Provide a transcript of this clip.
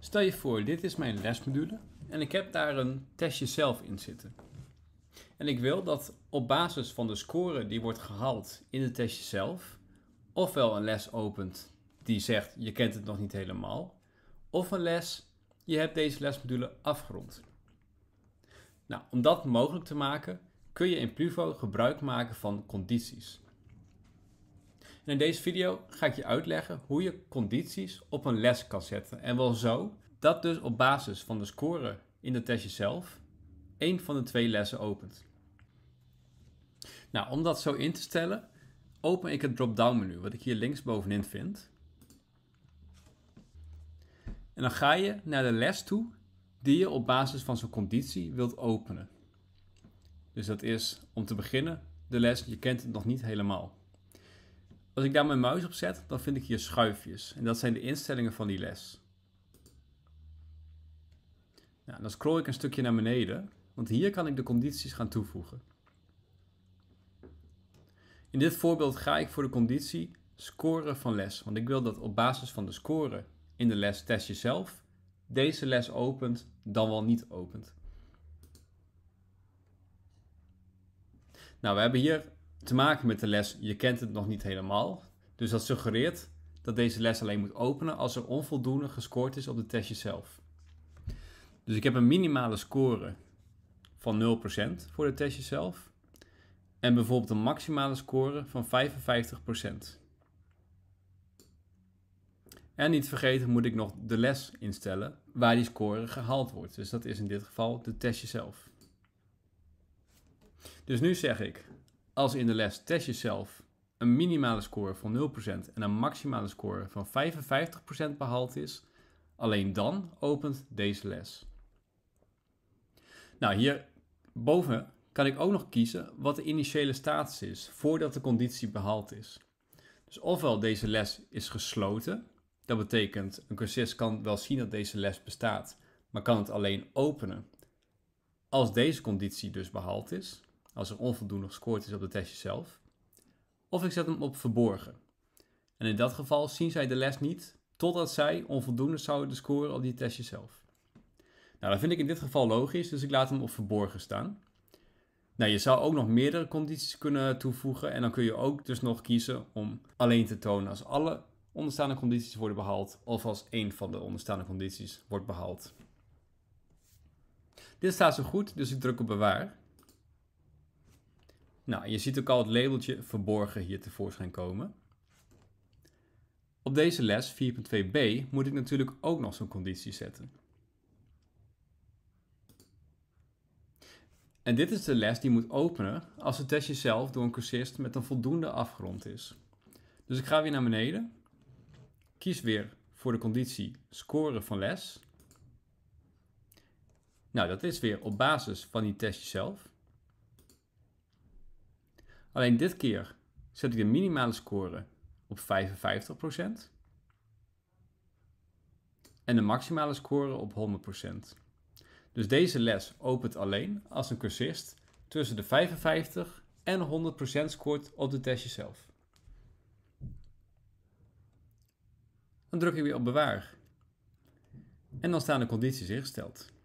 Stel je voor, dit is mijn lesmodule en ik heb daar een testje zelf in zitten. En ik wil dat op basis van de score die wordt gehaald in het testje zelf, ofwel een les opent die zegt je kent het nog niet helemaal, of een les je hebt deze lesmodule afgerond. Nou, om dat mogelijk te maken kun je in Pluvo gebruik maken van condities in deze video ga ik je uitleggen hoe je condities op een les kan zetten. En wel zo dat dus op basis van de score in de testje zelf één van de twee lessen opent. Nou, om dat zo in te stellen, open ik het drop-down menu, wat ik hier links bovenin vind. En dan ga je naar de les toe die je op basis van zo'n conditie wilt openen. Dus dat is om te beginnen de les, je kent het nog niet helemaal. Als ik daar mijn muis op zet, dan vind ik hier schuifjes. En dat zijn de instellingen van die les. Nou, dan scroll ik een stukje naar beneden, want hier kan ik de condities gaan toevoegen. In dit voorbeeld ga ik voor de conditie scoren van les, want ik wil dat op basis van de score in de les test jezelf deze les opent, dan wel niet opent. Nou, we hebben hier te maken met de les, je kent het nog niet helemaal. Dus dat suggereert dat deze les alleen moet openen als er onvoldoende gescoord is op de testje zelf. Dus ik heb een minimale score van 0% voor de testje zelf. En bijvoorbeeld een maximale score van 55%. En niet vergeten moet ik nog de les instellen waar die score gehaald wordt. Dus dat is in dit geval de testje zelf. Dus nu zeg ik, als in de les test jezelf een minimale score van 0% en een maximale score van 55% behaald is, alleen dan opent deze les. Nou, hierboven kan ik ook nog kiezen wat de initiële status is voordat de conditie behaald is. Dus ofwel deze les is gesloten, dat betekent een cursist kan wel zien dat deze les bestaat, maar kan het alleen openen als deze conditie dus behaald is als er onvoldoende gescoord is op de testje zelf. Of ik zet hem op verborgen. En in dat geval zien zij de les niet totdat zij onvoldoende zouden scoren op die testje zelf. Nou, dat vind ik in dit geval logisch, dus ik laat hem op verborgen staan. Nou, je zou ook nog meerdere condities kunnen toevoegen en dan kun je ook dus nog kiezen om alleen te tonen als alle onderstaande condities worden behaald of als één van de onderstaande condities wordt behaald. Dit staat zo goed, dus ik druk op bewaar. Nou, je ziet ook al het labeltje verborgen hier tevoorschijn komen. Op deze les 4.2b moet ik natuurlijk ook nog zo'n conditie zetten. En dit is de les die moet openen als het testje zelf door een cursist met een voldoende afgerond is. Dus ik ga weer naar beneden. Kies weer voor de conditie scoren van les. Nou, dat is weer op basis van die testje zelf. Alleen dit keer zet ik de minimale score op 55% en de maximale score op 100%. Dus deze les opent alleen als een cursist tussen de 55 en 100% scoort op de testje zelf. Dan druk ik weer op bewaar. En dan staan de condities ingesteld.